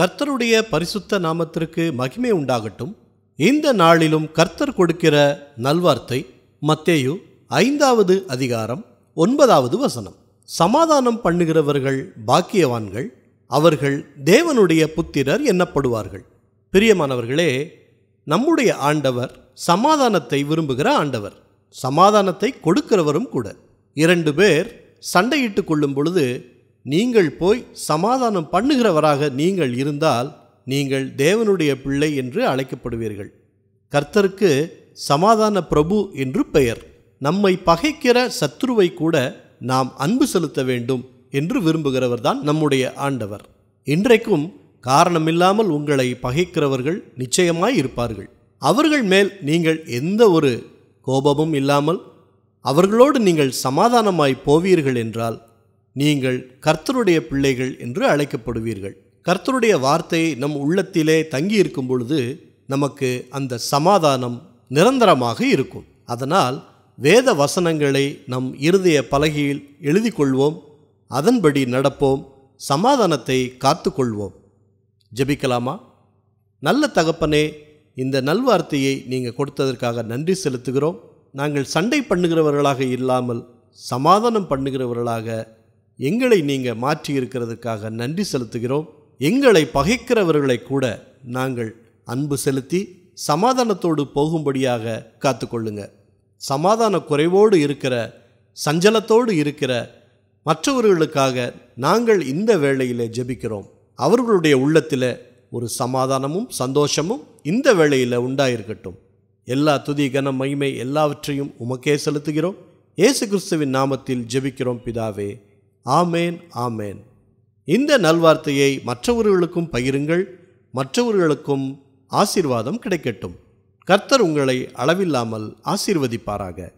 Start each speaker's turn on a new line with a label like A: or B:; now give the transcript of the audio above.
A: கர்த்தருடைய பரிசுத்த நாமத்திற்கு மகிமை உண்டாகட்டும் இந்த நாளிலும் கர்த்தர் கொடுக்கிற நல்வார்த்தை மத்தேயு ஐந்தாவது அதிகாரம் ஒன்பதாவது வசனம் சமாதானம் பண்ணுகிறவர்கள் பாக்கியவான்கள் அவர்கள் தேவனுடைய புத்திரர் எண்ணப்படுவார்கள் பிரியமானவர்களே நம்முடைய ஆண்டவர் சமாதானத்தை விரும்புகிற ஆண்டவர் சமாதானத்தை கொடுக்கிறவரும் கூட இரண்டு பேர் சண்டையிட்டு கொள்ளும் பொழுது நீங்கள் போய் சமாதானம் பண்ணுகிறவராக நீங்கள் இருந்தால் நீங்கள் தேவனுடைய பிள்ளை என்று அழைக்கப்படுவீர்கள் கர்த்தருக்கு சமாதான பிரபு என்று பெயர் நம்மை பகைக்கிற சத்ருவை கூட நாம் அன்பு செலுத்த வேண்டும் என்று விரும்புகிறவர்தான் நம்முடைய ஆண்டவர் இன்றைக்கும் காரணமில்லாமல் உங்களை பகைக்கிறவர்கள் நிச்சயமாய் இருப்பார்கள் அவர்கள் மேல் நீங்கள் எந்த ஒரு கோபமும் இல்லாமல் அவர்களோடு நீங்கள் சமாதானமாய் போவீர்கள் என்றால் நீங்கள் கர்த்தருடைய பிள்ளைகள் என்று அழைக்கப்படுவீர்கள் கர்த்தருடைய வார்த்தை நம் உள்ளத்திலே தங்கியிருக்கும் பொழுது நமக்கு அந்த சமாதானம் நிரந்தரமாக இருக்கும் அதனால் வேத வசனங்களை நம் இருதய பலகையில் எழுதி கொள்வோம் அதன்படி நடப்போம் சமாதானத்தை காத்து கொள்வோம் ஜபிக்கலாமா நல்ல தகப்பனே இந்த நல்வார்த்தையை நீங்கள் கொடுத்ததற்காக நன்றி செலுத்துகிறோம் நாங்கள் சண்டை பண்ணுகிறவர்களாக இல்லாமல் சமாதானம் பண்ணுகிறவர்களாக எங்களை நீங்கள் மாற்றியிருக்கிறதுக்காக நன்றி செலுத்துகிறோம் எங்களை பகைக்கிறவர்களை கூட நாங்கள் அன்பு செலுத்தி சமாதானத்தோடு போகும்படியாக காத்துக்கொள்ளுங்க சமாதான குறைவோடு இருக்கிற சஞ்சலத்தோடு இருக்கிற மற்றவர்களுக்காக நாங்கள் இந்த வேளையில் ஜெபிக்கிறோம் அவர்களுடைய உள்ளத்தில் ஒரு சமாதானமும் சந்தோஷமும் இந்த வேளையில் உண்டாயிருக்கட்டும் எல்லா துதி கன மகிமை எல்லாவற்றையும் உமக்கே செலுத்துகிறோம் இயேசு கிறிஸ்துவின் நாமத்தில் ஜெபிக்கிறோம் பிதாவே ஆமேன் ஆமேன் இந்த நல்வார்த்தையை மற்றவர்களுக்கும் பகிருங்கள் மற்றவர்களுக்கும் ஆசீர்வாதம் கிடைக்கட்டும் கர்த்தர் உங்களை அளவில்லாமல் ஆசீர்வதிப்பாராக